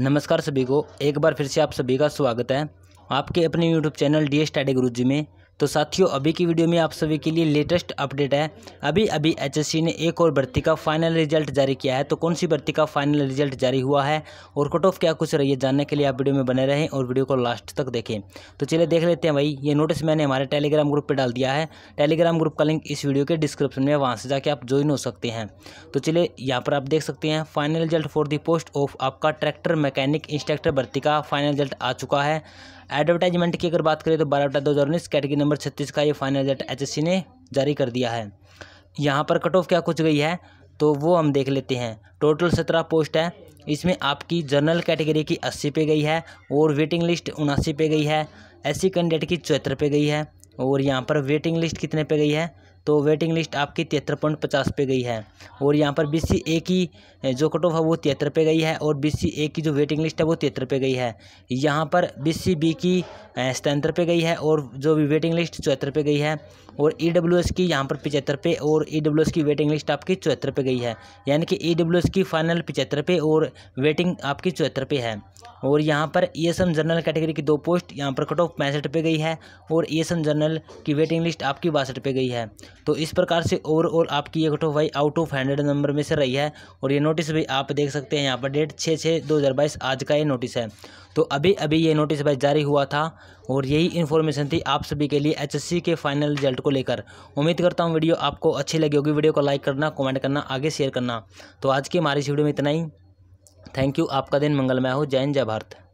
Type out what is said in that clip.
नमस्कार सभी को एक बार फिर से आप सभी का स्वागत है आपके अपने यूट्यूब चैनल डी स्टडी गुरु जी में तो साथियों अभी की वीडियो में आप सभी के लिए लेटेस्ट अपडेट है अभी अभी एचएससी ने एक और भर्ती का फाइनल रिजल्ट जारी किया है तो कौन सी भर्ती का फाइनल रिजल्ट जारी हुआ है और कट ऑफ क्या कुछ रही है जानने के लिए आप वीडियो में बने रहें और वीडियो को लास्ट तक देखें तो चलिए देख लेते हैं भाई ये नोटिस मैंने हमारे टेलीग्राम ग्रुप पर डाल दिया है टेलीग्राम ग्रुप का लिंक इस वीडियो के डिस्क्रिप्शन में वहाँ से जाके आप ज्वाइन हो सकते हैं तो चलिए यहाँ पर आप देख सकते हैं final result for the post of आपका ट्रैक्टर मैकेनिक इंस्ट्रक्टर भर्ती का फाइनल रिजल्ट आ चुका है एडवर्टाइजमेंट की अगर बात करें तो बारह बटा दो हज़ार उन्नीस कैटेगरी नंबर छत्तीस का ये फाइनल रिजल्ट एच ने जारी कर दिया है यहाँ पर कट ऑफ क्या कुछ गई है तो वो हम देख लेते हैं टोटल सत्रह पोस्ट है इसमें आपकी जनरल कैटेगरी की अस्सी पे गई है और वेटिंग लिस्ट उनासी पे गई है ऐसी कैंडिडेट की चौहत्तर पे गई है और यहाँ पर वेटिंग लिस्ट कितने पे गई है तो वेटिंग लिस्ट आपकी तिहत्तर पॉइंट पचास पे गई है और यहाँ पर बी सी ए की जो कट ऑफ है वो तिहत्तर पे गई है और बी सी ए की जो वेटिंग लिस्ट है वो तिहत्तर पे गई है यहाँ पर बी सी बी की सतहत्तर पे गई है और जो वेटिंग लिस्ट चौहत्तर पे गई है और ई की यहाँ पर पिचहत्तर पे और ई की वेटिंग लिस्ट आपकी चौहत्तर पे गई है यानी कि ई की फाइनल पिचहत्तर पे और वेटिंग आपकी चौहत्तर पे है और यहाँ पर ई जनरल कैटेगरी की दो पोस्ट यहाँ पर कट ऑफ पैंसठ पे गई है और ई e जनरल की वेटिंग लिस्ट आपकी बासठ पे गई है तो इस प्रकार से ओवरऑल आपकी ये कट ऑफ भाई आउट ऑफ हंड्रेड नंबर में से रही है और ये नोटिस भी आप देख सकते हैं यहाँ पर डेट छः छः दो हज़ार बाईस आज का ये नोटिस है तो अभी अभी ये नोटिस भाई जारी हुआ था और यही इन्फॉर्मेशन थी आप सभी के लिए एच के फाइनल रिजल्ट को को लेकर उम्मीद करता हूँ वीडियो आपको अच्छी लगी होगी वीडियो को लाइक करना कमेंट करना आगे शेयर करना तो आज की हमारी इस वीडियो में इतना ही थैंक यू आपका दिन मंगलमय हो जय जय भारत